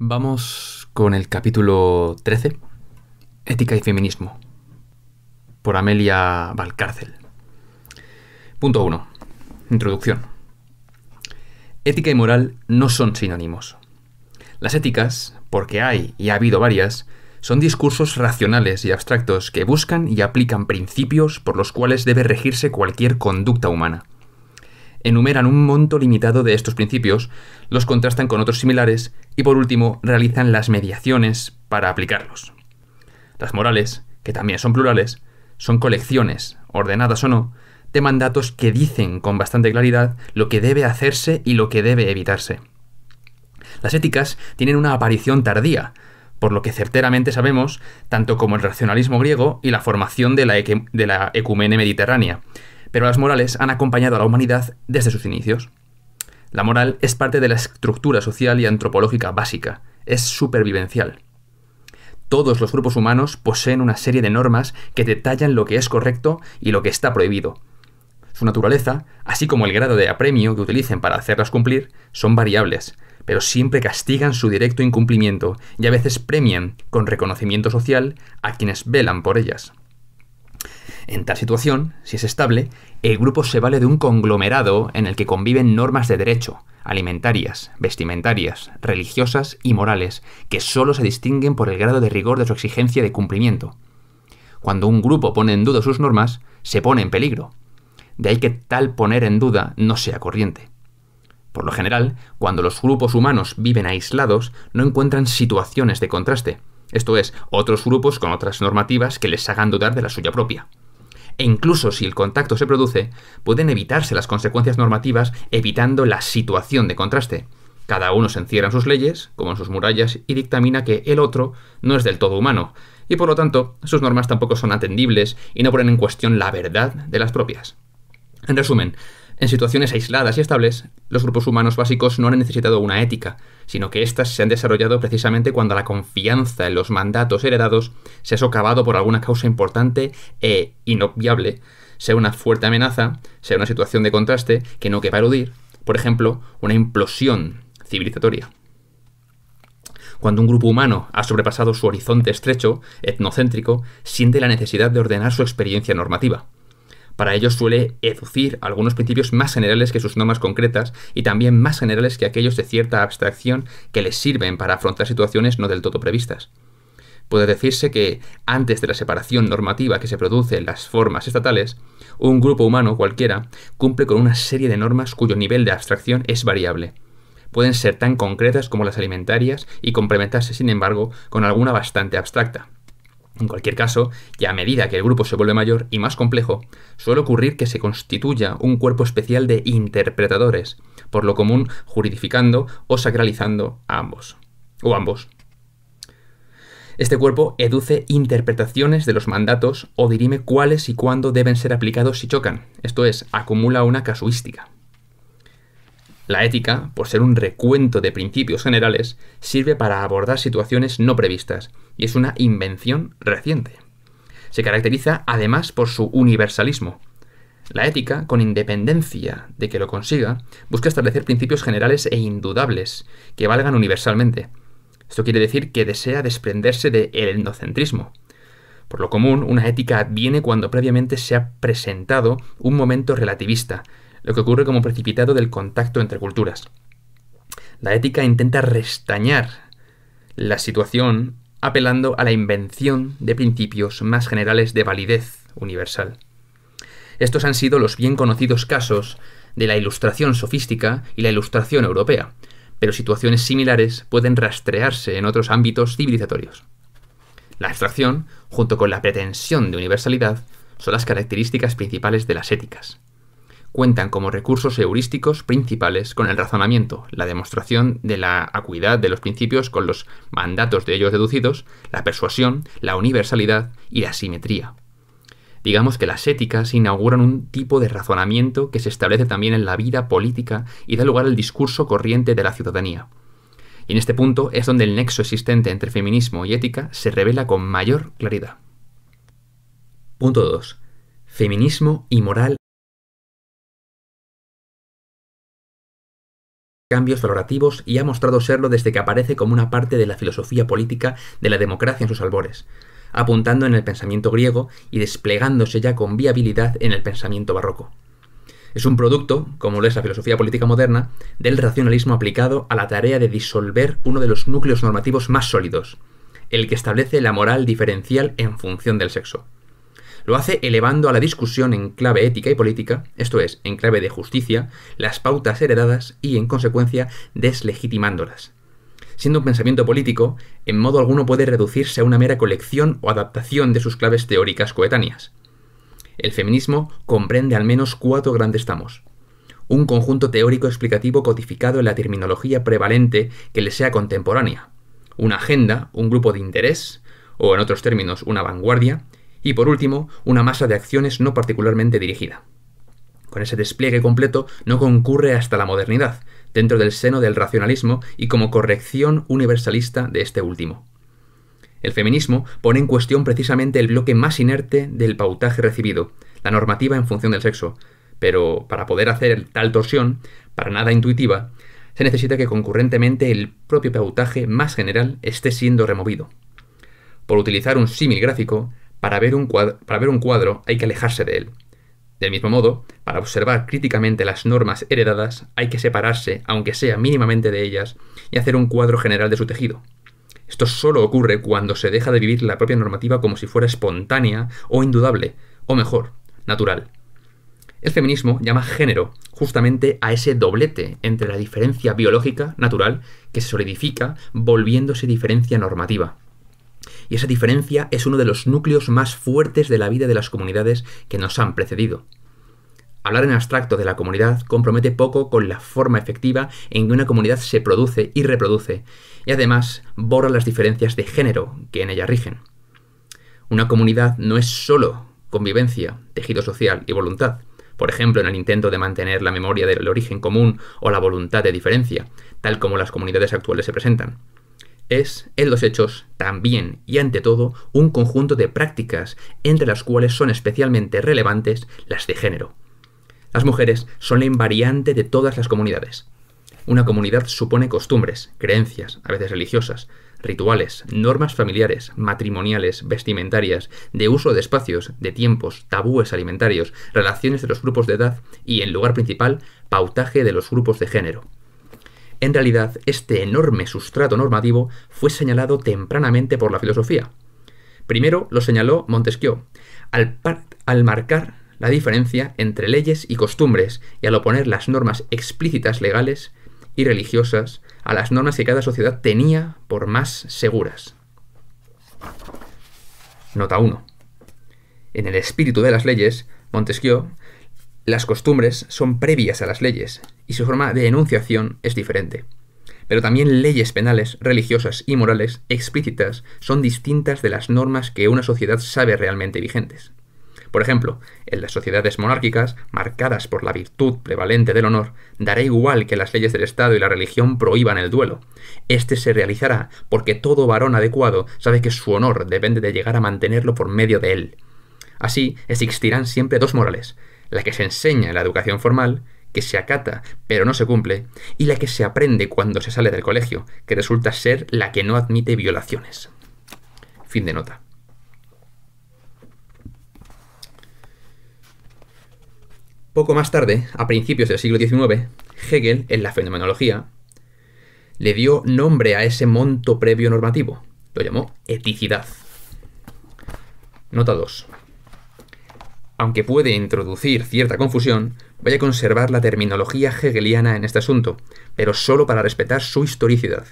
Vamos con el capítulo 13, Ética y Feminismo, por Amelia Valcárcel. Punto 1. Introducción. Ética y moral no son sinónimos. Las éticas, porque hay y ha habido varias, son discursos racionales y abstractos que buscan y aplican principios por los cuales debe regirse cualquier conducta humana enumeran un monto limitado de estos principios, los contrastan con otros similares y por último realizan las mediaciones para aplicarlos. Las morales, que también son plurales, son colecciones, ordenadas o no, de mandatos que dicen con bastante claridad lo que debe hacerse y lo que debe evitarse. Las éticas tienen una aparición tardía, por lo que certeramente sabemos, tanto como el racionalismo griego y la formación de la, ecumene mediterránea, pero las morales han acompañado a la humanidad desde sus inicios. La moral es parte de la estructura social y antropológica básica, es supervivencial. Todos los grupos humanos poseen una serie de normas que detallan lo que es correcto y lo que está prohibido. Su naturaleza, así como el grado de apremio que utilicen para hacerlas cumplir, son variables, pero siempre castigan su directo incumplimiento y a veces premian con reconocimiento social a quienes velan por ellas. En tal situación, si es estable, el grupo se vale de un conglomerado en el que conviven normas de derecho, alimentarias, vestimentarias, religiosas y morales, que solo se distinguen por el grado de rigor de su exigencia de cumplimiento. Cuando un grupo pone en duda sus normas, se pone en peligro. De ahí que tal poner en duda no sea corriente. Por lo general, cuando los grupos humanos viven aislados, no encuentran situaciones de contraste, esto es, otros grupos con otras normativas que les hagan dudar de la suya propia e incluso si el contacto se produce, pueden evitarse las consecuencias normativas evitando la situación de contraste. Cada uno se encierra en sus leyes, como en sus murallas, y dictamina que el otro no es del todo humano, y por lo tanto sus normas tampoco son atendibles y no ponen en cuestión la verdad de las propias. En resumen, en situaciones aisladas y estables, los grupos humanos básicos no han necesitado una ética, sino que éstas se han desarrollado precisamente cuando la confianza en los mandatos heredados se ha socavado por alguna causa importante e inobviable, sea una fuerte amenaza, sea una situación de contraste que no quepa eludir, por ejemplo, una implosión civilizatoria. Cuando un grupo humano ha sobrepasado su horizonte estrecho, etnocéntrico, siente la necesidad de ordenar su experiencia normativa para ello suele educir algunos principios más generales que sus normas concretas y también más generales que aquellos de cierta abstracción que les sirven para afrontar situaciones no del todo previstas. Puede decirse que, antes de la separación normativa que se produce en las formas estatales, un grupo humano cualquiera cumple con una serie de normas cuyo nivel de abstracción es variable. Pueden ser tan concretas como las alimentarias y complementarse, sin embargo, con alguna bastante abstracta. En cualquier caso, y a medida que el grupo se vuelve mayor y más complejo, suele ocurrir que se constituya un cuerpo especial de interpretadores, por lo común juridificando o sacralizando a ambos. O ambos. Este cuerpo educe interpretaciones de los mandatos o dirime cuáles y cuándo deben ser aplicados si chocan, esto es, acumula una casuística. La ética, por ser un recuento de principios generales, sirve para abordar situaciones no previstas y es una invención reciente. Se caracteriza además por su universalismo. La ética, con independencia de que lo consiga, busca establecer principios generales e indudables que valgan universalmente. Esto quiere decir que desea desprenderse del endocentrismo. Por lo común, una ética viene cuando previamente se ha presentado un momento relativista, lo que ocurre como precipitado del contacto entre culturas. La ética intenta restañar la situación apelando a la invención de principios más generales de validez universal. Estos han sido los bien conocidos casos de la ilustración sofística y la ilustración europea, pero situaciones similares pueden rastrearse en otros ámbitos civilizatorios. La abstracción, junto con la pretensión de universalidad, son las características principales de las éticas cuentan como recursos heurísticos principales con el razonamiento, la demostración de la acuidad de los principios con los mandatos de ellos deducidos, la persuasión, la universalidad y la simetría. Digamos que las éticas inauguran un tipo de razonamiento que se establece también en la vida política y da lugar al discurso corriente de la ciudadanía. Y en este punto es donde el nexo existente entre feminismo y ética se revela con mayor claridad. Punto 2. Feminismo y moral cambios valorativos y ha mostrado serlo desde que aparece como una parte de la filosofía política de la democracia en sus albores, apuntando en el pensamiento griego y desplegándose ya con viabilidad en el pensamiento barroco. Es un producto, como lo es la filosofía política moderna, del racionalismo aplicado a la tarea de disolver uno de los núcleos normativos más sólidos, el que establece la moral diferencial en función del sexo. Lo hace elevando a la discusión en clave ética y política, esto es, en clave de justicia, las pautas heredadas y, en consecuencia, deslegitimándolas. Siendo un pensamiento político, en modo alguno puede reducirse a una mera colección o adaptación de sus claves teóricas coetáneas. El feminismo comprende al menos cuatro grandes tamos un conjunto teórico explicativo codificado en la terminología prevalente que le sea contemporánea, una agenda, un grupo de interés, o en otros términos, una vanguardia, y por último, una masa de acciones no particularmente dirigida. Con ese despliegue completo no concurre hasta la modernidad, dentro del seno del racionalismo y como corrección universalista de este último. El feminismo pone en cuestión precisamente el bloque más inerte del pautaje recibido, la normativa en función del sexo, pero para poder hacer tal torsión, para nada intuitiva, se necesita que concurrentemente el propio pautaje más general esté siendo removido. Por utilizar un símil gráfico, para ver, un cuadro, para ver un cuadro hay que alejarse de él. Del mismo modo, para observar críticamente las normas heredadas hay que separarse, aunque sea mínimamente, de ellas y hacer un cuadro general de su tejido. Esto solo ocurre cuando se deja de vivir la propia normativa como si fuera espontánea o indudable, o mejor, natural. El feminismo llama género justamente a ese doblete entre la diferencia biológica, natural, que se solidifica volviéndose diferencia normativa y esa diferencia es uno de los núcleos más fuertes de la vida de las comunidades que nos han precedido. Hablar en abstracto de la comunidad compromete poco con la forma efectiva en que una comunidad se produce y reproduce, y además borra las diferencias de género que en ella rigen. Una comunidad no es solo convivencia, tejido social y voluntad, por ejemplo en el intento de mantener la memoria del origen común o la voluntad de diferencia, tal como las comunidades actuales se presentan es, en los hechos, también y ante todo, un conjunto de prácticas, entre las cuales son especialmente relevantes las de género. Las mujeres son la invariante de todas las comunidades. Una comunidad supone costumbres, creencias, a veces religiosas, rituales, normas familiares, matrimoniales, vestimentarias, de uso de espacios, de tiempos, tabúes alimentarios, relaciones de los grupos de edad y, en lugar principal, pautaje de los grupos de género. En realidad, este enorme sustrato normativo fue señalado tempranamente por la filosofía. Primero lo señaló Montesquieu, al, al marcar la diferencia entre leyes y costumbres y al oponer las normas explícitas legales y religiosas a las normas que cada sociedad tenía por más seguras. Nota 1. En el espíritu de las leyes, Montesquieu las costumbres son previas a las leyes y su forma de enunciación es diferente. Pero también leyes penales, religiosas y morales explícitas son distintas de las normas que una sociedad sabe realmente vigentes. Por ejemplo, en las sociedades monárquicas, marcadas por la virtud prevalente del honor, dará igual que las leyes del Estado y la religión prohíban el duelo. Este se realizará porque todo varón adecuado sabe que su honor depende de llegar a mantenerlo por medio de él. Así existirán siempre dos morales, la que se enseña en la educación formal, que se acata pero no se cumple, y la que se aprende cuando se sale del colegio, que resulta ser la que no admite violaciones. Fin de nota. Poco más tarde, a principios del siglo XIX, Hegel, en la fenomenología, le dio nombre a ese monto previo normativo. Lo llamó eticidad. Nota 2 aunque puede introducir cierta confusión, voy a conservar la terminología hegeliana en este asunto, pero solo para respetar su historicidad.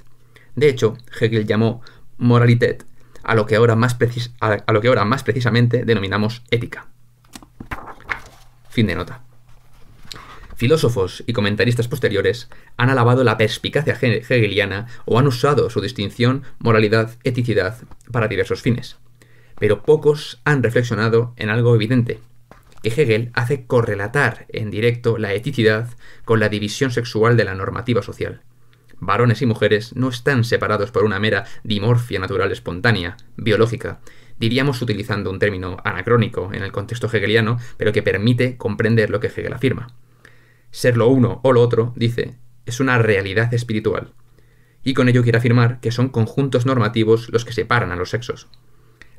De hecho, Hegel llamó moralité a lo que ahora más, a lo que ahora más precisamente denominamos ética. Fin de nota. Filósofos y comentaristas posteriores han alabado la perspicacia hegeliana o han usado su distinción moralidad-eticidad para diversos fines, pero pocos han reflexionado en algo evidente, que Hegel hace correlatar en directo la eticidad con la división sexual de la normativa social. Varones y mujeres no están separados por una mera dimorfia natural espontánea, biológica, diríamos utilizando un término anacrónico en el contexto hegeliano, pero que permite comprender lo que Hegel afirma. Ser lo uno o lo otro, dice, es una realidad espiritual. Y con ello quiere afirmar que son conjuntos normativos los que separan a los sexos.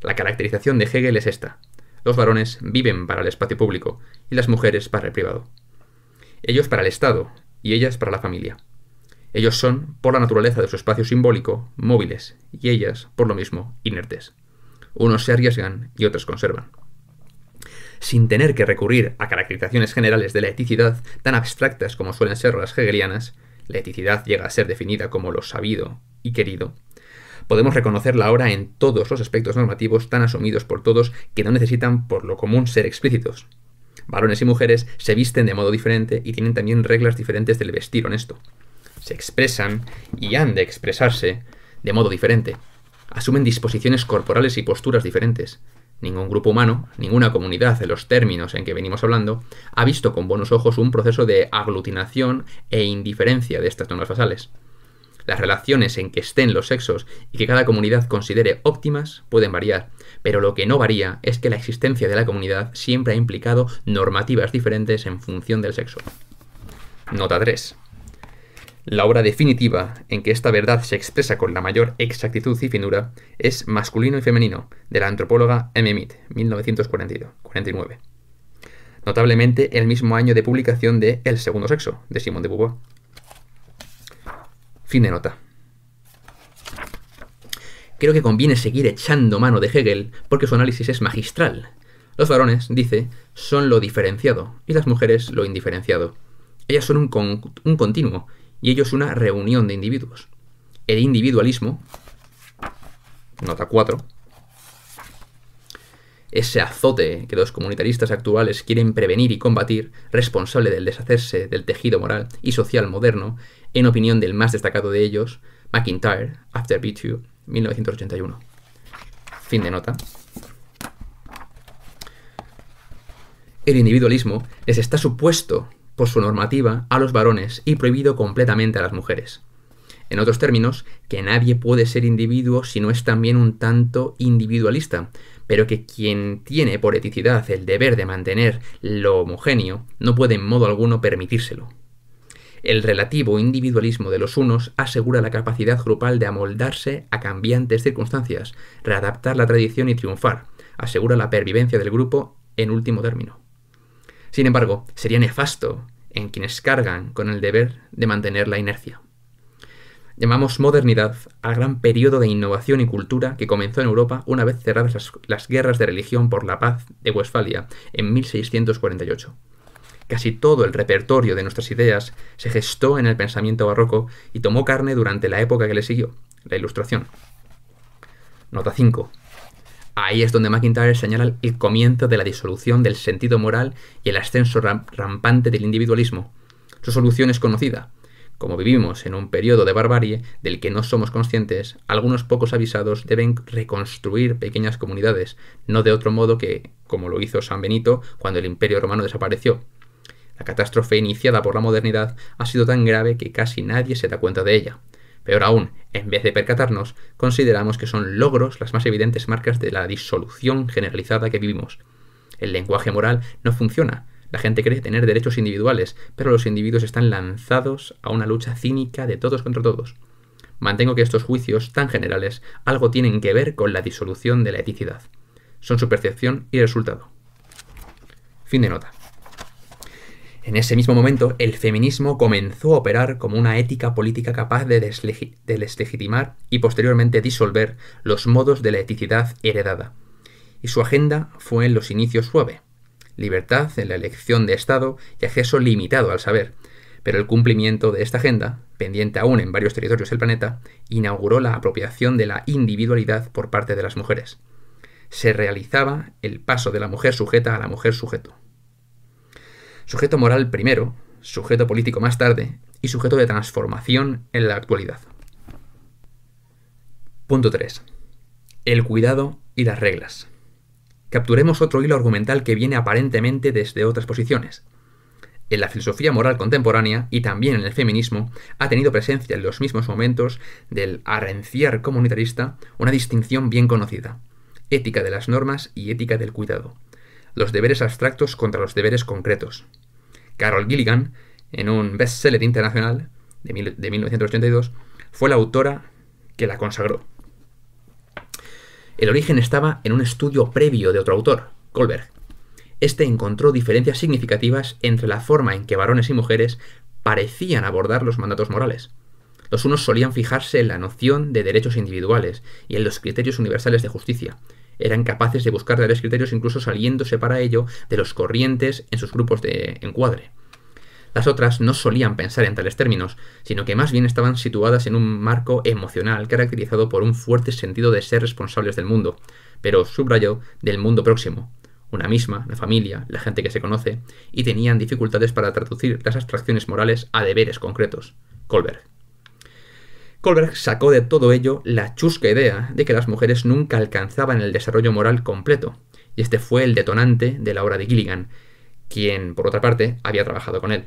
La caracterización de Hegel es esta. Los varones viven para el espacio público y las mujeres para el privado. Ellos para el Estado y ellas para la familia. Ellos son, por la naturaleza de su espacio simbólico, móviles y ellas, por lo mismo, inertes. Unos se arriesgan y otros conservan. Sin tener que recurrir a caracterizaciones generales de la eticidad tan abstractas como suelen ser las hegelianas, la eticidad llega a ser definida como lo sabido y querido, Podemos reconocerla ahora en todos los aspectos normativos tan asumidos por todos que no necesitan por lo común ser explícitos. Varones y mujeres se visten de modo diferente y tienen también reglas diferentes del vestir honesto. Se expresan y han de expresarse de modo diferente. Asumen disposiciones corporales y posturas diferentes. Ningún grupo humano, ninguna comunidad en los términos en que venimos hablando, ha visto con buenos ojos un proceso de aglutinación e indiferencia de estas normas basales. Las relaciones en que estén los sexos y que cada comunidad considere óptimas pueden variar, pero lo que no varía es que la existencia de la comunidad siempre ha implicado normativas diferentes en función del sexo. Nota 3. La obra definitiva en que esta verdad se expresa con la mayor exactitud y finura es Masculino y Femenino, de la antropóloga M. 1942 1949. Notablemente el mismo año de publicación de El Segundo Sexo, de Simone de Beauvoir. Fin de nota. Creo que conviene seguir echando mano de Hegel porque su análisis es magistral. Los varones, dice, son lo diferenciado y las mujeres lo indiferenciado. Ellas son un, un continuo y ellos una reunión de individuos. El individualismo, nota 4, ese azote que los comunitaristas actuales quieren prevenir y combatir, responsable del deshacerse del tejido moral y social moderno, en opinión del más destacado de ellos, McIntyre, After B2, 1981. Fin de nota. El individualismo les está supuesto por su normativa a los varones y prohibido completamente a las mujeres. En otros términos, que nadie puede ser individuo si no es también un tanto individualista, pero que quien tiene por eticidad el deber de mantener lo homogéneo no puede en modo alguno permitírselo. El relativo individualismo de los unos asegura la capacidad grupal de amoldarse a cambiantes circunstancias, readaptar la tradición y triunfar, asegura la pervivencia del grupo en último término. Sin embargo, sería nefasto en quienes cargan con el deber de mantener la inercia. Llamamos modernidad al gran periodo de innovación y cultura que comenzó en Europa una vez cerradas las, guerras de religión por la paz de Westfalia en 1648. Casi todo el repertorio de nuestras ideas se gestó en el pensamiento barroco y tomó carne durante la época que le siguió, la Ilustración. Nota 5. Ahí es donde McIntyre señala el comienzo de la disolución del sentido moral y el ascenso rampante del individualismo. Su solución es conocida, como vivimos en un periodo de barbarie del que no somos conscientes, algunos pocos avisados deben reconstruir pequeñas comunidades, no de otro modo que como lo hizo San Benito cuando el imperio romano desapareció. La catástrofe iniciada por la modernidad ha sido tan grave que casi nadie se da cuenta de ella. Peor aún, en vez de percatarnos, consideramos que son logros las más evidentes marcas de la disolución generalizada que vivimos. El lenguaje moral no funciona, la gente cree tener derechos individuales, pero los individuos están lanzados a una lucha cínica de todos contra todos. Mantengo que estos juicios tan generales algo tienen que ver con la disolución de la eticidad. Son su percepción y resultado. Fin de nota. En ese mismo momento, el feminismo comenzó a operar como una ética política capaz de, deslegitimar y posteriormente disolver los modos de la eticidad heredada. Y su agenda fue en los inicios suave, libertad en la elección de Estado y acceso limitado al saber. Pero el cumplimiento de esta agenda, pendiente aún en varios territorios del planeta, inauguró la apropiación de la individualidad por parte de las mujeres. Se realizaba el paso de la mujer sujeta a la mujer sujeto. Sujeto moral primero, sujeto político más tarde y sujeto de transformación en la actualidad. Punto 3. El cuidado y las reglas capturemos otro hilo argumental que viene aparentemente desde otras posiciones. En la filosofía moral contemporánea y también en el feminismo ha tenido presencia en los mismos momentos del arrenciar comunitarista una distinción bien conocida, ética de las normas y ética del cuidado, los deberes abstractos contra los deberes concretos. Carol Gilligan, en un bestseller internacional de 1982, fue la autora que la consagró. El origen estaba en un estudio previo de otro autor, Kohlberg. Este encontró diferencias significativas entre la forma en que varones y mujeres parecían abordar los mandatos morales. Los unos solían fijarse en la noción de derechos individuales y en los criterios universales de justicia. Eran capaces de buscar tales criterios incluso saliéndose para ello de los corrientes en sus grupos de encuadre. Las otras no solían pensar en tales términos, sino que más bien estaban situadas en un marco emocional caracterizado por un fuerte sentido de ser responsables del mundo, pero subrayó del mundo próximo, una misma, la familia, la gente que se conoce, y tenían dificultades para traducir las abstracciones morales a deberes concretos. Colbert Colberg sacó de todo ello la chusca idea de que las mujeres nunca alcanzaban el desarrollo moral completo, y este fue el detonante de la obra de Gilligan, quien, por otra parte, había trabajado con él.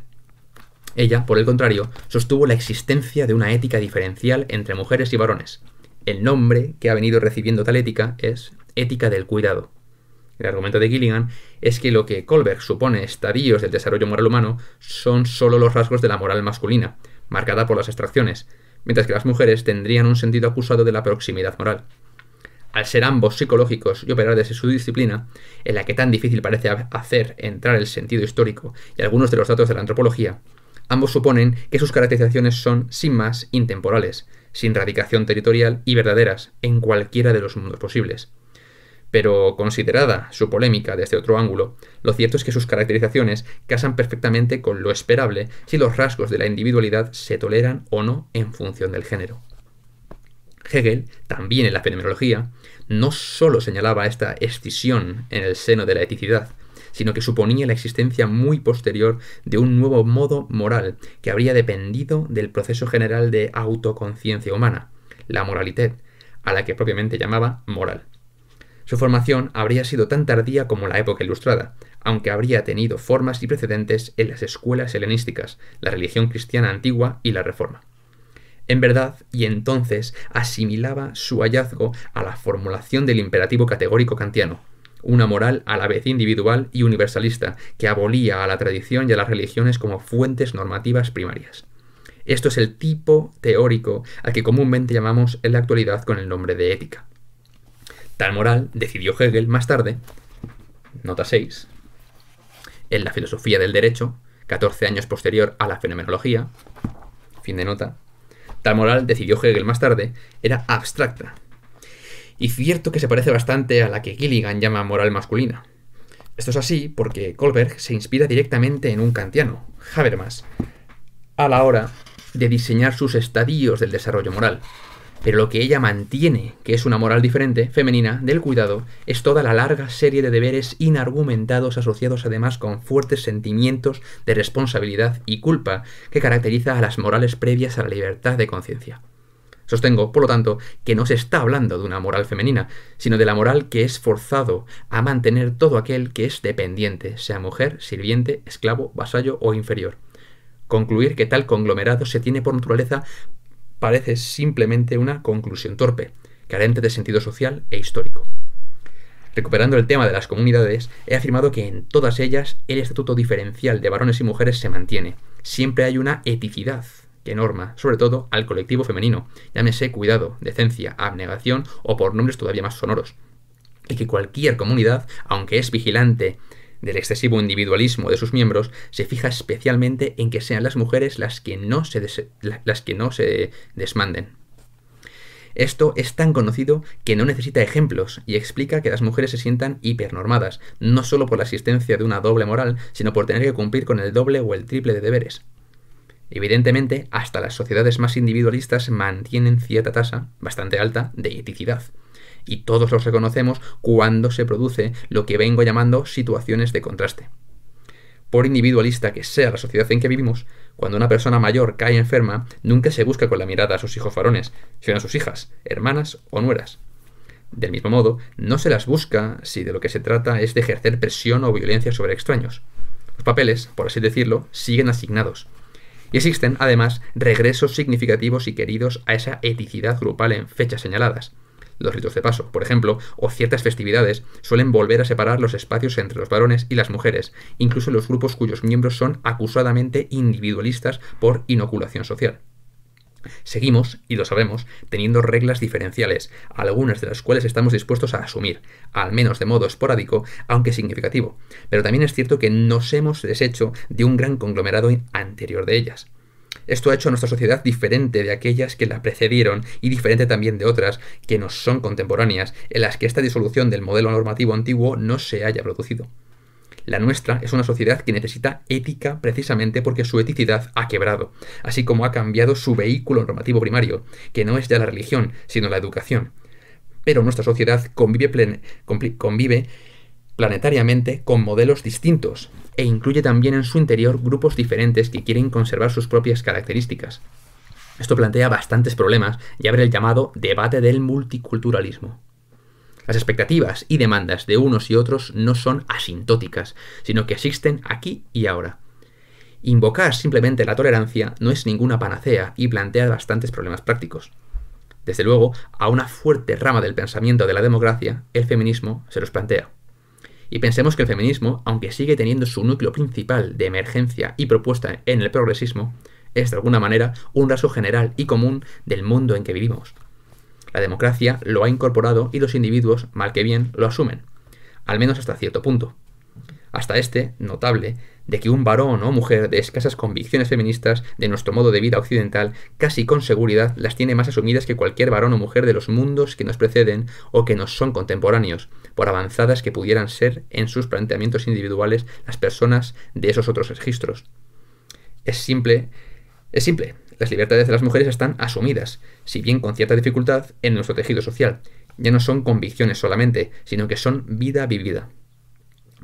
Ella, por el contrario, sostuvo la existencia de una ética diferencial entre mujeres y varones. El nombre que ha venido recibiendo tal ética es ética del cuidado. El argumento de Gilligan es que lo que Kohlberg supone estadios del desarrollo moral humano son solo los rasgos de la moral masculina, marcada por las extracciones, mientras que las mujeres tendrían un sentido acusado de la proximidad moral. Al ser ambos psicológicos y operar desde su disciplina, en la que tan difícil parece hacer entrar el sentido histórico y algunos de los datos de la antropología, Ambos suponen que sus caracterizaciones son, sin más, intemporales, sin radicación territorial y verdaderas, en cualquiera de los mundos posibles. Pero considerada su polémica desde otro ángulo, lo cierto es que sus caracterizaciones casan perfectamente con lo esperable si los rasgos de la individualidad se toleran o no en función del género. Hegel, también en la fenomenología, no sólo señalaba esta escisión en el seno de la eticidad, sino que suponía la existencia muy posterior de un nuevo modo moral que habría dependido del proceso general de autoconciencia humana, la moralité, a la que propiamente llamaba moral. Su formación habría sido tan tardía como la época ilustrada, aunque habría tenido formas y precedentes en las escuelas helenísticas, la religión cristiana antigua y la reforma. En verdad, y entonces asimilaba su hallazgo a la formulación del imperativo categórico kantiano, una moral a la vez individual y universalista, que abolía a la tradición y a las religiones como fuentes normativas primarias. Esto es el tipo teórico al que comúnmente llamamos en la actualidad con el nombre de ética. Tal moral decidió Hegel más tarde, nota 6, en la filosofía del derecho, 14 años posterior a la fenomenología, fin de nota, tal moral decidió Hegel más tarde, era abstracta, y cierto que se parece bastante a la que Gilligan llama moral masculina. Esto es así porque Kohlberg se inspira directamente en un kantiano, Habermas, a la hora de diseñar sus estadios del desarrollo moral. Pero lo que ella mantiene, que es una moral diferente, femenina, del cuidado, es toda la larga serie de deberes inargumentados asociados además con fuertes sentimientos de responsabilidad y culpa que caracteriza a las morales previas a la libertad de conciencia. Sostengo, por lo tanto, que no se está hablando de una moral femenina, sino de la moral que es forzado a mantener todo aquel que es dependiente, sea mujer, sirviente, esclavo, vasallo o inferior. Concluir que tal conglomerado se tiene por naturaleza parece simplemente una conclusión torpe, carente de sentido social e histórico. Recuperando el tema de las comunidades, he afirmado que en todas ellas el estatuto diferencial de varones y mujeres se mantiene. Siempre hay una eticidad que norma, sobre todo al colectivo femenino, llámese cuidado, decencia, abnegación o por nombres todavía más sonoros, y que cualquier comunidad, aunque es vigilante del excesivo individualismo de sus miembros, se fija especialmente en que sean las mujeres las que no se, las que no se desmanden. Esto es tan conocido que no necesita ejemplos y explica que las mujeres se sientan hipernormadas, no solo por la existencia de una doble moral, sino por tener que cumplir con el doble o el triple de deberes. Evidentemente, hasta las sociedades más individualistas mantienen cierta tasa bastante alta de eticidad. Y todos los reconocemos cuando se produce lo que vengo llamando situaciones de contraste. Por individualista que sea la sociedad en que vivimos, cuando una persona mayor cae enferma, nunca se busca con la mirada a sus hijos varones, sino a sus hijas, hermanas o nueras. Del mismo modo, no se las busca si de lo que se trata es de ejercer presión o violencia sobre extraños. Los papeles, por así decirlo, siguen asignados y existen, además, regresos significativos y queridos a esa eticidad grupal en fechas señaladas. Los ritos de paso, por ejemplo, o ciertas festividades suelen volver a separar los espacios entre los varones y las mujeres, incluso en los grupos cuyos miembros son acusadamente individualistas por inoculación social. Seguimos, y lo sabemos, teniendo reglas diferenciales, algunas de las cuales estamos dispuestos a asumir, al menos de modo esporádico, aunque significativo, pero también es cierto que nos hemos deshecho de un gran conglomerado anterior de ellas. Esto ha hecho a nuestra sociedad diferente de aquellas que la precedieron y diferente también de otras que nos son contemporáneas, en las que esta disolución del modelo normativo antiguo no se haya producido. La nuestra es una sociedad que necesita ética precisamente porque su eticidad ha quebrado, así como ha cambiado su vehículo normativo primario, que no es ya la religión, sino la educación. Pero nuestra sociedad convive, convive planetariamente con modelos distintos e incluye también en su interior grupos diferentes que quieren conservar sus propias características. Esto plantea bastantes problemas y abre el llamado debate del multiculturalismo. Las expectativas y demandas de unos y otros no son asintóticas, sino que existen aquí y ahora. Invocar simplemente la tolerancia no es ninguna panacea y plantea bastantes problemas prácticos. Desde luego, a una fuerte rama del pensamiento de la democracia, el feminismo se los plantea. Y pensemos que el feminismo, aunque sigue teniendo su núcleo principal de emergencia y propuesta en el progresismo, es de alguna manera un rasgo general y común del mundo en que vivimos. La democracia lo ha incorporado y los individuos, mal que bien, lo asumen, al menos hasta cierto punto. Hasta este, notable, de que un varón o mujer de escasas convicciones feministas de nuestro modo de vida occidental casi con seguridad las tiene más asumidas que cualquier varón o mujer de los mundos que nos preceden o que nos son contemporáneos, por avanzadas que pudieran ser en sus planteamientos individuales las personas de esos otros registros. Es simple, es simple, las libertades de las mujeres están asumidas, si bien con cierta dificultad, en nuestro tejido social. Ya no son convicciones solamente, sino que son vida vivida.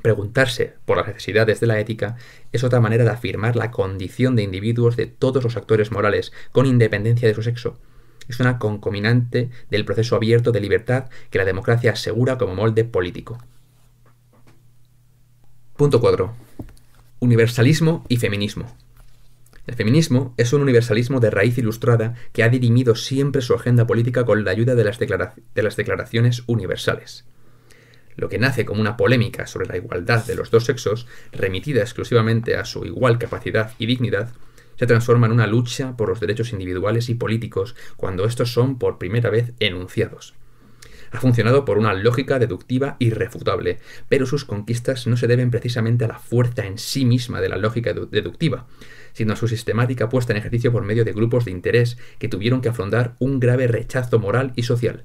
Preguntarse por las necesidades de la ética es otra manera de afirmar la condición de individuos de todos los actores morales, con independencia de su sexo. Es una concominante del proceso abierto de libertad que la democracia asegura como molde político. Punto 4. Universalismo y feminismo. El feminismo es un universalismo de raíz ilustrada que ha dirimido siempre su agenda política con la ayuda de las, declaraciones universales. Lo que nace como una polémica sobre la igualdad de los dos sexos, remitida exclusivamente a su igual capacidad y dignidad, se transforma en una lucha por los derechos individuales y políticos cuando estos son por primera vez enunciados. Ha funcionado por una lógica deductiva irrefutable, pero sus conquistas no se deben precisamente a la fuerza en sí misma de la lógica deductiva, sino a su sistemática puesta en ejercicio por medio de grupos de interés que tuvieron que afrontar un grave rechazo moral y social.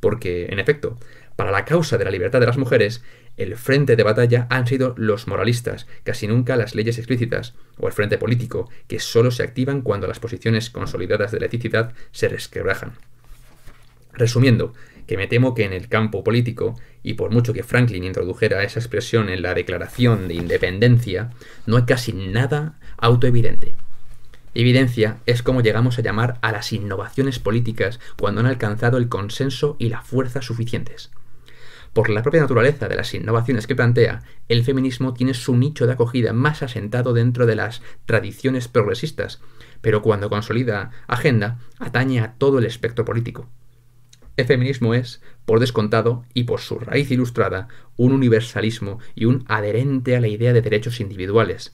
Porque, en efecto, para la causa de la libertad de las mujeres, el frente de batalla han sido los moralistas, casi nunca las leyes explícitas, o el frente político, que solo se activan cuando las posiciones consolidadas de la eticidad se resquebrajan. Resumiendo, que me temo que en el campo político, y por mucho que Franklin introdujera esa expresión en la Declaración de Independencia, no hay casi nada autoevidente. Evidencia es como llegamos a llamar a las innovaciones políticas cuando han alcanzado el consenso y la fuerza suficientes. Por la propia naturaleza de las innovaciones que plantea, el feminismo tiene su nicho de acogida más asentado dentro de las tradiciones progresistas, pero cuando consolida agenda, atañe a todo el espectro político. El este feminismo es, por descontado y por su raíz ilustrada, un universalismo y un adherente a la idea de derechos individuales.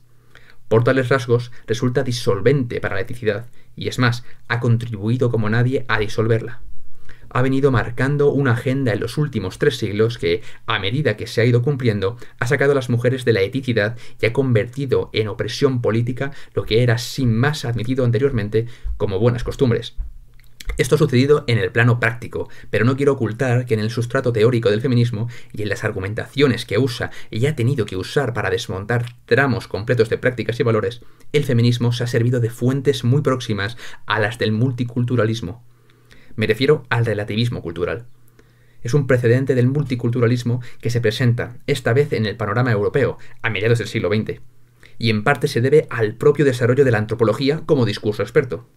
Por tales rasgos resulta disolvente para la eticidad, y es más, ha contribuido como nadie a disolverla. Ha venido marcando una agenda en los últimos tres siglos que, a medida que se ha ido cumpliendo, ha sacado a las mujeres de la eticidad y ha convertido en opresión política lo que era sin más admitido anteriormente como buenas costumbres. Esto ha sucedido en el plano práctico, pero no quiero ocultar que en el sustrato teórico del feminismo y en las argumentaciones que usa y ha tenido que usar para desmontar tramos completos de prácticas y valores, el feminismo se ha servido de fuentes muy próximas a las del multiculturalismo. Me refiero al relativismo cultural. Es un precedente del multiculturalismo que se presenta, esta vez en el panorama europeo, a mediados del siglo XX, y en parte se debe al propio desarrollo de la antropología como discurso experto.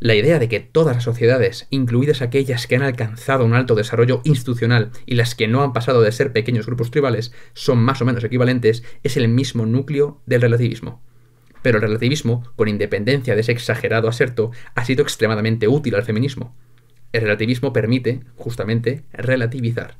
La idea de que todas las sociedades, incluidas aquellas que han alcanzado un alto desarrollo institucional y las que no han pasado de ser pequeños grupos tribales, son más o menos equivalentes, es el mismo núcleo del relativismo. Pero el relativismo, con independencia de ese exagerado aserto, ha sido extremadamente útil al feminismo. El relativismo permite, justamente, relativizar.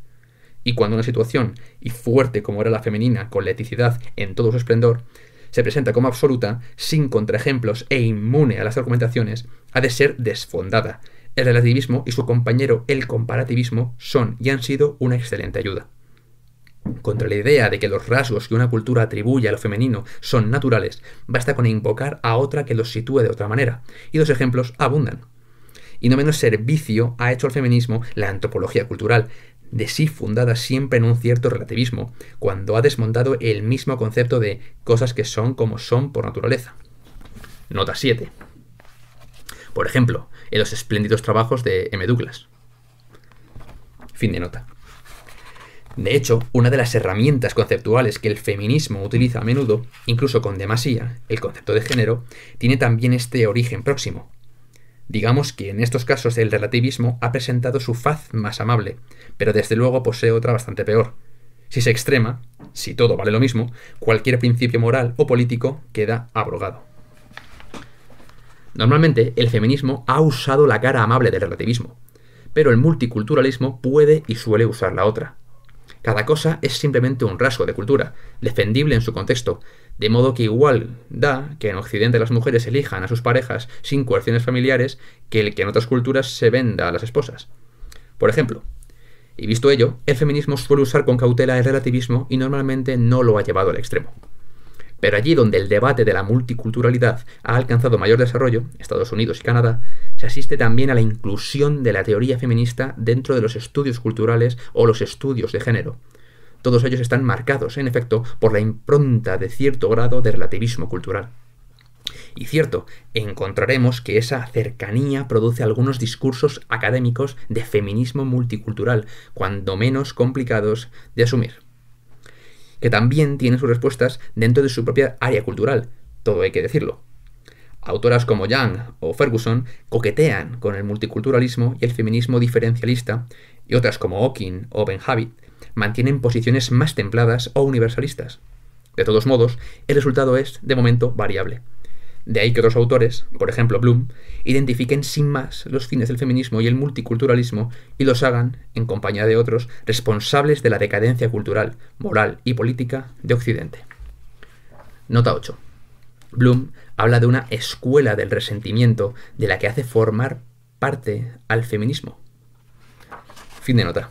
Y cuando una situación, y fuerte como era la femenina, con leticidad en todo su esplendor, se presenta como absoluta, sin contraejemplos e inmune a las argumentaciones, ha de ser desfondada. El relativismo y su compañero el comparativismo son y han sido una excelente ayuda. Contra la idea de que los rasgos que una cultura atribuye a lo femenino son naturales, basta con invocar a otra que los sitúe de otra manera, y los ejemplos abundan. Y no menos servicio ha hecho al feminismo la antropología cultural, de sí fundada siempre en un cierto relativismo, cuando ha desmontado el mismo concepto de cosas que son como son por naturaleza. Nota 7. Por ejemplo, en los espléndidos trabajos de M. Douglas. Fin de nota. De hecho, una de las herramientas conceptuales que el feminismo utiliza a menudo, incluso con demasía, el concepto de género, tiene también este origen próximo, Digamos que en estos casos el relativismo ha presentado su faz más amable, pero desde luego posee otra bastante peor. Si se extrema, si todo vale lo mismo, cualquier principio moral o político queda abrogado. Normalmente, el feminismo ha usado la cara amable del relativismo, pero el multiculturalismo puede y suele usar la otra. Cada cosa es simplemente un rasgo de cultura, defendible en su contexto, de modo que igual da que en Occidente las mujeres elijan a sus parejas sin coerciones familiares que el que en otras culturas se venda a las esposas. Por ejemplo, y visto ello, el feminismo suele usar con cautela el relativismo y normalmente no lo ha llevado al extremo. Pero allí donde el debate de la multiculturalidad ha alcanzado mayor desarrollo, Estados Unidos y Canadá, se asiste también a la inclusión de la teoría feminista dentro de los estudios culturales o los estudios de género, todos ellos están marcados, en efecto, por la impronta de cierto grado de relativismo cultural. Y cierto, encontraremos que esa cercanía produce algunos discursos académicos de feminismo multicultural, cuando menos complicados de asumir, que también tienen sus respuestas dentro de su propia área cultural, todo hay que decirlo. Autoras como Young o Ferguson coquetean con el multiculturalismo y el feminismo diferencialista, y otras como Hawking o Ben mantienen posiciones más templadas o universalistas. De todos modos, el resultado es, de momento, variable. De ahí que otros autores, por ejemplo Bloom, identifiquen sin más los fines del feminismo y el multiculturalismo y los hagan, en compañía de otros, responsables de la decadencia cultural, moral y política de Occidente. Nota 8. Bloom habla de una escuela del resentimiento de la que hace formar parte al feminismo. Fin de nota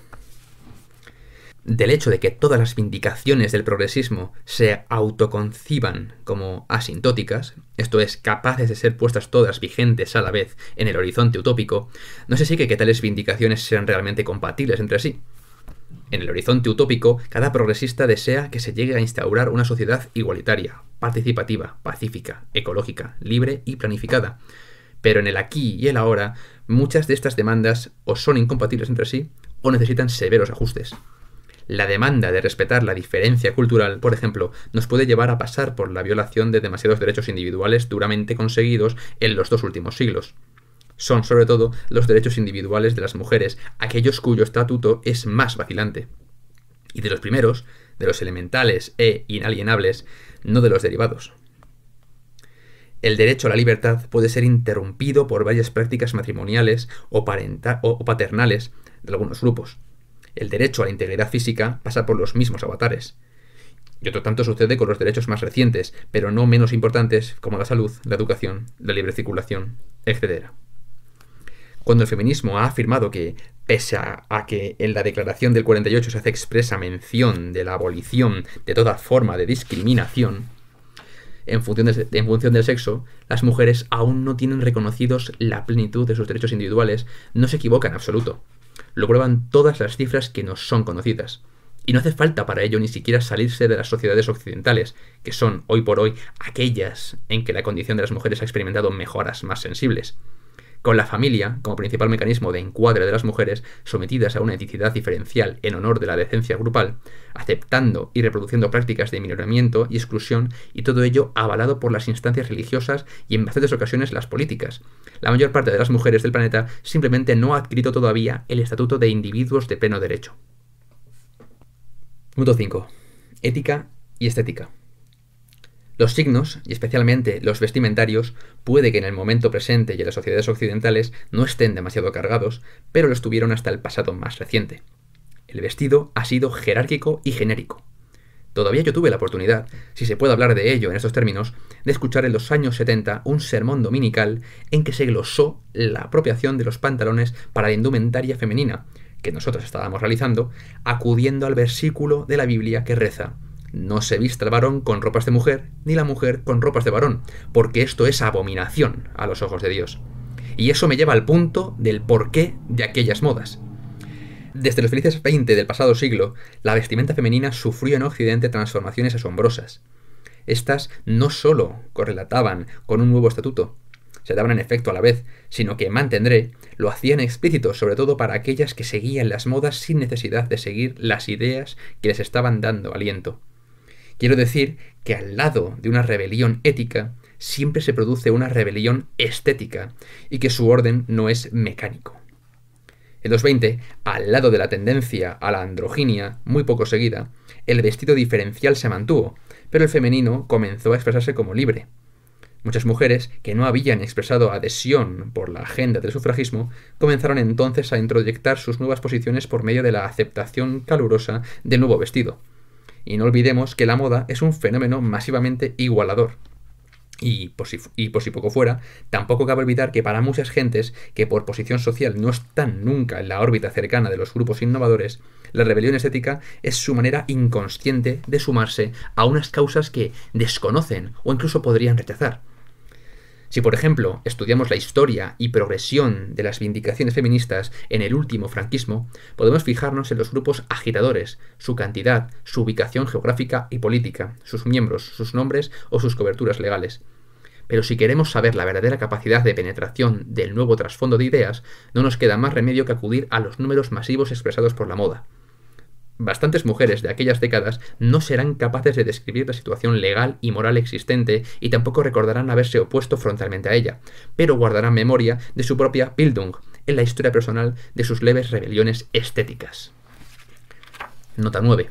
del hecho de que todas las vindicaciones del progresismo se autoconciban como asintóticas, esto es, capaces de ser puestas todas vigentes a la vez en el horizonte utópico, no se sigue que tales vindicaciones sean realmente compatibles entre sí. En el horizonte utópico, cada progresista desea que se llegue a instaurar una sociedad igualitaria, participativa, pacífica, ecológica, libre y planificada. Pero en el aquí y el ahora, muchas de estas demandas o son incompatibles entre sí o necesitan severos ajustes. La demanda de respetar la diferencia cultural, por ejemplo, nos puede llevar a pasar por la violación de demasiados derechos individuales duramente conseguidos en los dos últimos siglos. Son sobre todo los derechos individuales de las mujeres, aquellos cuyo estatuto es más vacilante. Y de los primeros, de los elementales e inalienables, no de los derivados. El derecho a la libertad puede ser interrumpido por varias prácticas matrimoniales o, paternales de algunos grupos el derecho a la integridad física pasa por los mismos avatares. Y otro tanto sucede con los derechos más recientes, pero no menos importantes, como la salud, la educación, la libre circulación, etc. Cuando el feminismo ha afirmado que, pese a que en la declaración del 48 se hace expresa mención de la abolición de toda forma de discriminación, en función, del sexo, las mujeres aún no tienen reconocidos la plenitud de sus derechos individuales, no se equivoca en absoluto. Lo prueban todas las cifras que nos son conocidas. Y no hace falta para ello ni siquiera salirse de las sociedades occidentales, que son hoy por hoy aquellas en que la condición de las mujeres ha experimentado mejoras más sensibles con la familia como principal mecanismo de encuadre de las mujeres sometidas a una eticidad diferencial en honor de la decencia grupal, aceptando y reproduciendo prácticas de minoramiento y exclusión, y todo ello avalado por las instancias religiosas y en bastantes ocasiones las políticas. La mayor parte de las mujeres del planeta simplemente no ha adquirido todavía el estatuto de individuos de pleno derecho. Punto 5. Ética y estética. Los signos, y especialmente los vestimentarios, puede que en el momento presente y en las sociedades occidentales no estén demasiado cargados, pero lo estuvieron hasta el pasado más reciente. El vestido ha sido jerárquico y genérico. Todavía yo tuve la oportunidad, si se puede hablar de ello en estos términos, de escuchar en los años 70 un sermón dominical en que se glosó la apropiación de los pantalones para la indumentaria femenina, que nosotros estábamos realizando, acudiendo al versículo de la Biblia que reza no se vista el varón con ropas de mujer, ni la mujer con ropas de varón, porque esto es abominación a los ojos de Dios. Y eso me lleva al punto del porqué de aquellas modas. Desde los felices 20 del pasado siglo, la vestimenta femenina sufrió en Occidente transformaciones asombrosas. Estas no solo correlataban con un nuevo estatuto, se daban en efecto a la vez, sino que mantendré, lo hacían explícito sobre todo para aquellas que seguían las modas sin necesidad de seguir las ideas que les estaban dando aliento. Quiero decir que al lado de una rebelión ética siempre se produce una rebelión estética y que su orden no es mecánico. En los al lado de la tendencia a la androginia, muy poco seguida, el vestido diferencial se mantuvo, pero el femenino comenzó a expresarse como libre. Muchas mujeres que no habían expresado adhesión por la agenda del sufragismo comenzaron entonces a introyectar sus nuevas posiciones por medio de la aceptación calurosa del nuevo vestido, y no olvidemos que la moda es un fenómeno masivamente igualador. Y por, si, por poco fuera, tampoco cabe olvidar que para muchas gentes que por posición social no están nunca en la órbita cercana de los grupos innovadores, la rebelión estética es su manera inconsciente de sumarse a unas causas que desconocen o incluso podrían rechazar. Si, por ejemplo, estudiamos la historia y progresión de las vindicaciones feministas en el último franquismo, podemos fijarnos en los grupos agitadores, su cantidad, su ubicación geográfica y política, sus miembros, sus nombres o sus coberturas legales. Pero si queremos saber la verdadera capacidad de penetración del nuevo trasfondo de ideas, no nos queda más remedio que acudir a los números masivos expresados por la moda bastantes mujeres de aquellas décadas no serán capaces de describir la situación legal y moral existente y tampoco recordarán haberse opuesto frontalmente a ella, pero guardarán memoria de su propia Bildung en la historia personal de sus leves rebeliones estéticas. Nota 9.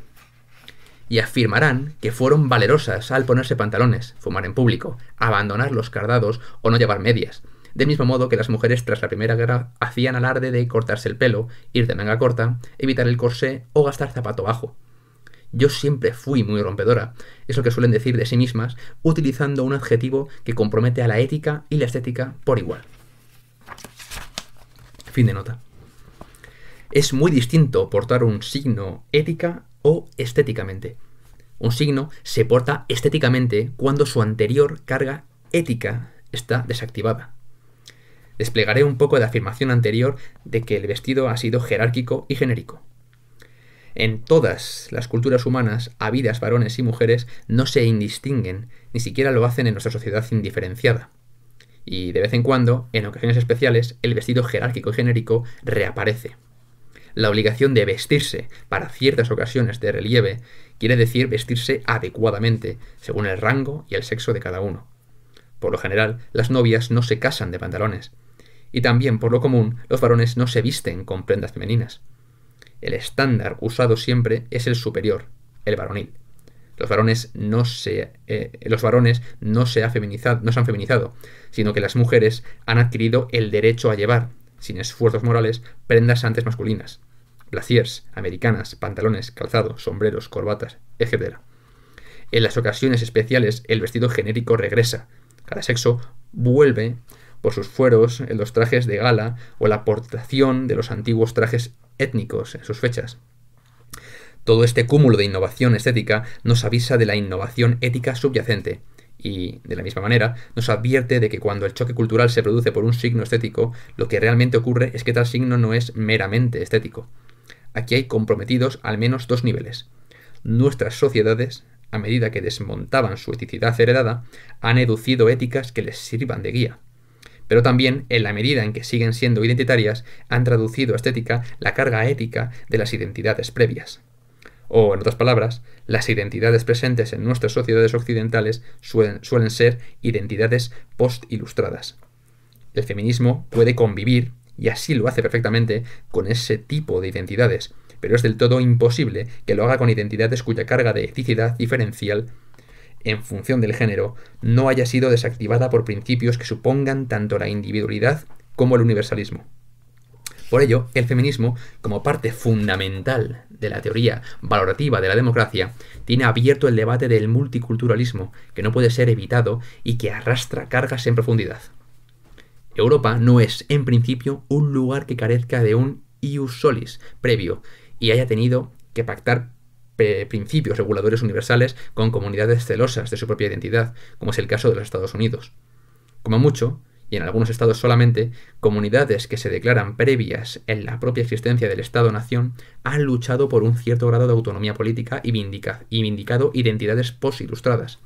Y afirmarán que fueron valerosas al ponerse pantalones, fumar en público, abandonar los cardados o no llevar medias, del mismo modo que las mujeres tras la Primera Guerra hacían alarde de cortarse el pelo, ir de manga corta, evitar el corsé o gastar zapato bajo. Yo siempre fui muy rompedora, es lo que suelen decir de sí mismas, utilizando un adjetivo que compromete a la ética y la estética por igual. Fin de nota. Es muy distinto portar un signo ética o estéticamente. Un signo se porta estéticamente cuando su anterior carga ética está desactivada desplegaré un poco de afirmación anterior de que el vestido ha sido jerárquico y genérico. En todas las culturas humanas, habidas varones y mujeres no se indistinguen, ni siquiera lo hacen en nuestra sociedad indiferenciada. Y de vez en cuando, en ocasiones especiales, el vestido jerárquico y genérico reaparece. La obligación de vestirse para ciertas ocasiones de relieve quiere decir vestirse adecuadamente, según el rango y el sexo de cada uno. Por lo general, las novias no se casan de pantalones, y también, por lo común, los varones no se visten con prendas femeninas. El estándar usado siempre es el superior, el varonil. Los varones no se, eh, los varones no se, no han feminizado, sino que las mujeres han adquirido el derecho a llevar, sin esfuerzos morales, prendas antes masculinas. Placiers, americanas, pantalones, calzado, sombreros, corbatas, etc. En las ocasiones especiales, el vestido genérico regresa. Cada sexo vuelve por sus fueros, en los trajes de gala o la aportación de los antiguos trajes étnicos en sus fechas. Todo este cúmulo de innovación estética nos avisa de la innovación ética subyacente y, de la misma manera, nos advierte de que cuando el choque cultural se produce por un signo estético, lo que realmente ocurre es que tal signo no es meramente estético. Aquí hay comprometidos al menos dos niveles. Nuestras sociedades, a medida que desmontaban su eticidad heredada, han educido éticas que les sirvan de guía pero también, en la medida en que siguen siendo identitarias, han traducido a estética la carga ética de las identidades previas. O, en otras palabras, las identidades presentes en nuestras sociedades occidentales suelen, ser identidades post-ilustradas. El feminismo puede convivir, y así lo hace perfectamente, con ese tipo de identidades, pero es del todo imposible que lo haga con identidades cuya carga de eticidad diferencial en función del género, no haya sido desactivada por principios que supongan tanto la individualidad como el universalismo. Por ello, el feminismo, como parte fundamental de la teoría valorativa de la democracia, tiene abierto el debate del multiculturalismo, que no puede ser evitado y que arrastra cargas en profundidad. Europa no es, en principio, un lugar que carezca de un ius solis previo y haya tenido que pactar principios reguladores universales con comunidades celosas de su propia identidad, como es el caso de los Estados Unidos. Como mucho, y en algunos estados solamente, comunidades que se declaran previas en la propia existencia del Estado-nación han luchado por un cierto grado de autonomía política y, vindicado identidades posilustradas.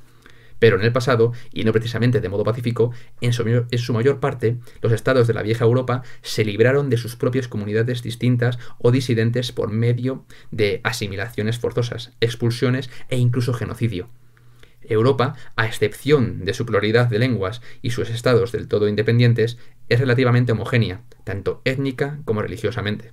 Pero en el pasado, y no precisamente de modo pacífico, en su, mayor parte, los estados de la vieja Europa se libraron de sus propias comunidades distintas o disidentes por medio de asimilaciones forzosas, expulsiones e incluso genocidio. Europa, a excepción de su pluralidad de lenguas y sus estados del todo independientes, es relativamente homogénea, tanto étnica como religiosamente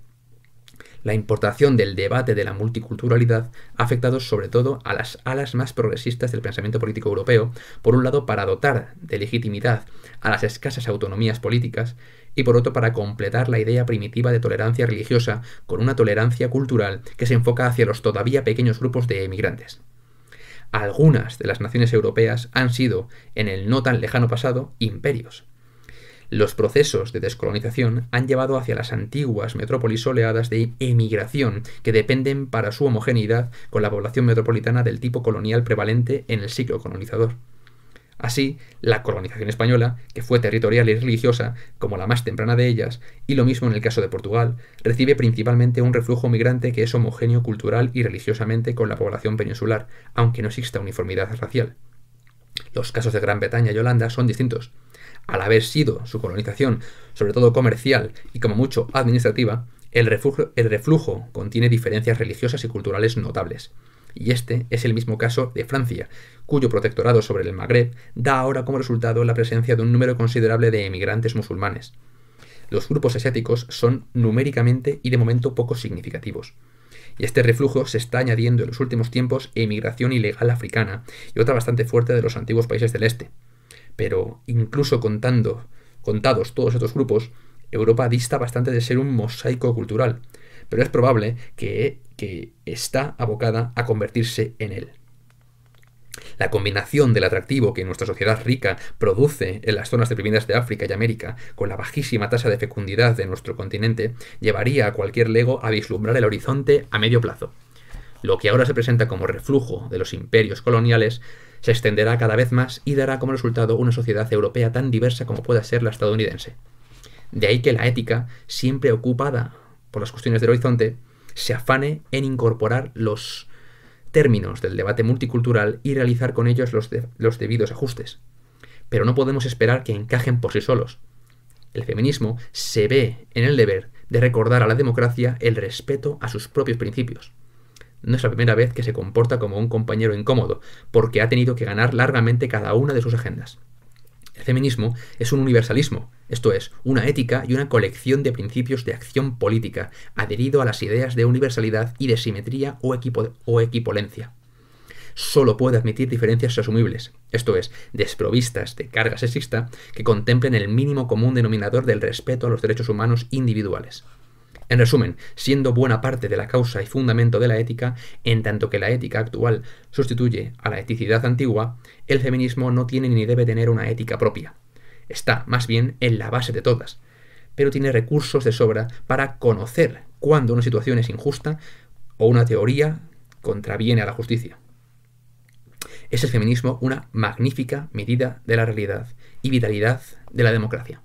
la importación del debate de la multiculturalidad ha afectado sobre todo a las alas más progresistas del pensamiento político europeo, por un lado para dotar de legitimidad a las escasas autonomías políticas y por otro para completar la idea primitiva de tolerancia religiosa con una tolerancia cultural que se enfoca hacia los todavía pequeños grupos de emigrantes. Algunas de las naciones europeas han sido, en el no tan lejano pasado, imperios los procesos de descolonización han llevado hacia las antiguas metrópolis oleadas de emigración, que dependen para su homogeneidad con la población metropolitana del tipo colonial prevalente en el siglo colonizador. Así, la colonización española, que fue territorial y religiosa, como la más temprana de ellas, y lo mismo en el caso de Portugal, recibe principalmente un reflujo migrante que es homogéneo cultural y religiosamente con la población peninsular, aunque no exista uniformidad racial. Los casos de Gran Bretaña y Holanda son distintos al haber sido su colonización, sobre todo comercial y como mucho administrativa, el, el reflujo contiene diferencias religiosas y culturales notables. Y este es el mismo caso de Francia, cuyo protectorado sobre el Magreb da ahora como resultado la presencia de un número considerable de emigrantes musulmanes. Los grupos asiáticos son numéricamente y de momento poco significativos. Y este reflujo se está añadiendo en los últimos tiempos emigración ilegal africana y otra bastante fuerte de los antiguos países del este. Pero incluso contando, contados todos estos grupos, Europa dista bastante de ser un mosaico cultural, pero es probable que, que está abocada a convertirse en él. La combinación del atractivo que nuestra sociedad rica produce en las zonas deprimidas de África y América con la bajísima tasa de fecundidad de nuestro continente llevaría a cualquier lego a vislumbrar el horizonte a medio plazo. Lo que ahora se presenta como reflujo de los imperios coloniales se extenderá cada vez más y dará como resultado una sociedad europea tan diversa como pueda ser la estadounidense. De ahí que la ética, siempre ocupada por las cuestiones del horizonte, se afane en incorporar los términos del debate multicultural y realizar con ellos los, debidos ajustes. Pero no podemos esperar que encajen por sí solos. El feminismo se ve en el deber de recordar a la democracia el respeto a sus propios principios. No es la primera vez que se comporta como un compañero incómodo, porque ha tenido que ganar largamente cada una de sus agendas. El feminismo es un universalismo, esto es, una ética y una colección de principios de acción política, adherido a las ideas de universalidad y de simetría o, equipolencia. Solo puede admitir diferencias asumibles, esto es, desprovistas de carga sexista, que contemplen el mínimo común denominador del respeto a los derechos humanos individuales. En resumen, siendo buena parte de la causa y fundamento de la ética, en tanto que la ética actual sustituye a la eticidad antigua, el feminismo no tiene ni debe tener una ética propia. Está, más bien, en la base de todas, pero tiene recursos de sobra para conocer cuando una situación es injusta o una teoría contraviene a la justicia. Es el feminismo una magnífica medida de la realidad y vitalidad de la democracia.